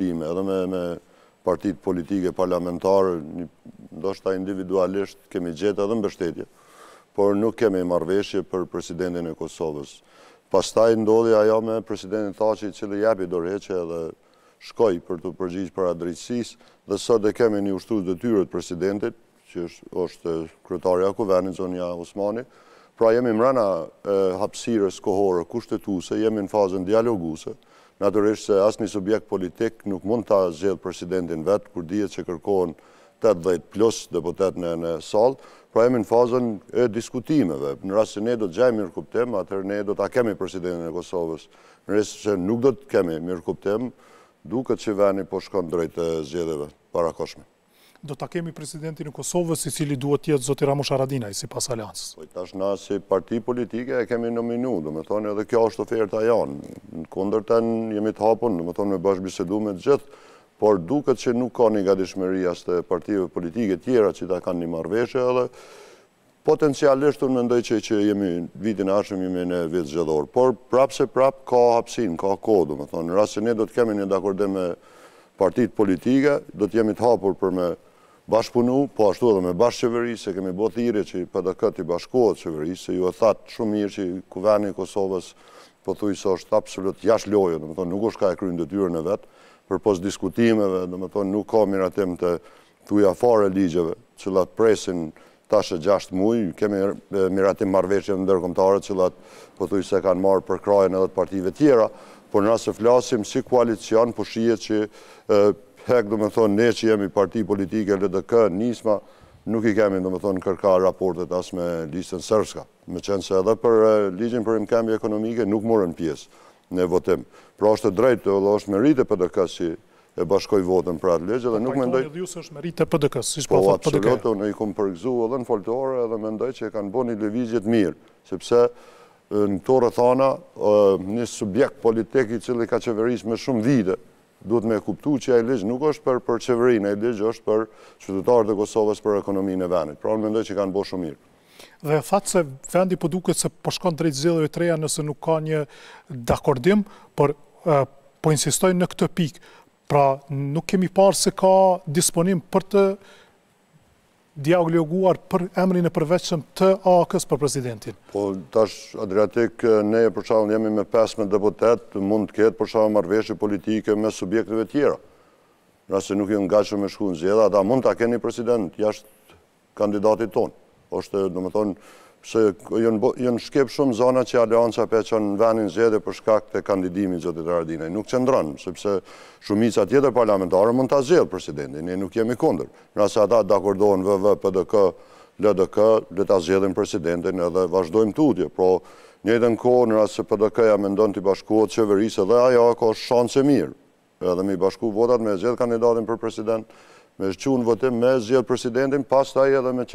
time, edhe me partit politike, parlamentare, ndoshta individualisht kemi gjetë edhe mbështetje, por nuk kemi marveshje për presidentin e Kosovës. Pastaj ndodhi ajo me presidentin Thaci, dhe japi dorheqe edhe shkoj për të përgjith për adrejtsis, dhe sot e kemi një ushtu dëtyrët presidentit, që është kretarja kuvenit, zonja Osmani, pra jemi mrena hapsires kohore kushtetuse, jemi në fazën dialoguse, Naturisht se asë një subjekt politik nuk mund të zhjetë presidentin vetë, kur dhjetë që kërkohen 80 plus deputet në salë, pra emi në fazën e diskutimeve. Në rrasë që ne do të gjaj mirë kuptim, atër ne do të kemi presidentin e Kosovës. Në rrasë që nuk do të kemi mirë kuptim, duke që veni po shkon drejtë zhjetëve para koshme do të kemi presidentin në Kosovës, i cili duhet tjetë zoti Ramo Sharadinaj, si pas aljansës? Po tash na si parti politike e kemi nominu, do me thonë edhe kjo është oferta janë. Në kondër të në jemi të hapun, do me thonë me bashkëbisedu me të gjithë, por duket që nuk ka një gadishmeri asë të partive politike tjera që ta kanë një marveshe edhe, Potencialisht unë mendoj që jemi vitin ashëm jemi në vitë gjëdhorë, por prapë se prapë ka hapsin, ka kodë, më thonë. Në rrasë që ne do të kemi një dakordim me partit politike, do të jemi të hapur për me bashkëpunu, po ashtu edhe me bashkë qeverisë, se kemi botë iri që i PDK të i bashkohet qeverisë, se ju e thatë shumë mirë që i kuveni i Kosovës po thuj se është absolut jash lojo, dhe me thonë nuk është ka e krynë dhe e vetë, për pos diskutimeve, dhe me thonë nuk ka miratim të thuja fare ligjeve, cilat presin tashe gjasht muj, kemi miratim marveqje në ndërkomtarët, cilat po thuj se kanë marë për krajën edhe të partive tjera, por në nëse flasim si koalicion pëshije po që hek, dhe me thonë, ne që jemi parti politike, LDK, Nisma, nuk i kemi, du me thonë, kërka raportet asë me listën sërska. Me qenë se edhe për eh, ligjin për imkembi ekonomike, nuk morën pjesë në votim. Pra është drejtë, dhe është merite për si e bashkoj votën për atë legje, dhe nuk mendoj... Po, absolutë, unë i kom përgzu edhe në foltore, edhe mendoj që e kanë bo një levizjet mirë, sepse eh, në këto rëthana, eh, një subjekt politik i cili ka qeveris me shumë vide, duhet me kuptu që e ligjë nuk është për, për qeverin, e ligjë është për qëtëtarë dhe Kosovës për ekonominë e venit. Pra në mendoj që kanë bo shumë mirë. Dhe thatë se vendi po duket se po shkon drejt zilëve të reja nëse nuk ka një dakordim, por po insistojnë në këtë pikë. Pra nuk kemi parë se ka disponim për të dialoguar për emrin e përveçëm të ak për presidentin? Po, tash, Adriatik, ne e përshavën jemi me 15 deputet, mund të ketë përshavën marveshë politike me subjekteve tjera. Nëse nuk ju nga që me shku në zjeda, ata mund të keni president, jashtë kandidatit tonë. Oshte, në më thonë, se jënë shkep shumë zona që alianca për që në venin zjedhe për shkak të kandidimin Zotit Aradinaj. Nuk qëndronë, sepse shumica tjetër parlamentarë mund të zjedhë presidentin, ne nuk jemi kunder. Nëse ata dakordohen VV, PDK, LDK, dhe të zjedhën presidentin edhe vazhdojmë të udje, Pro, një edhe në kohë nëse PDK-ja mendon ndonë të bashkuat qeverisë dhe ajo ako shanse mirë. Edhe mi bashku votat me zjedhë kandidatin për presidentin, me zqunë votim, me zjedhë presidentin, pas taj edhe me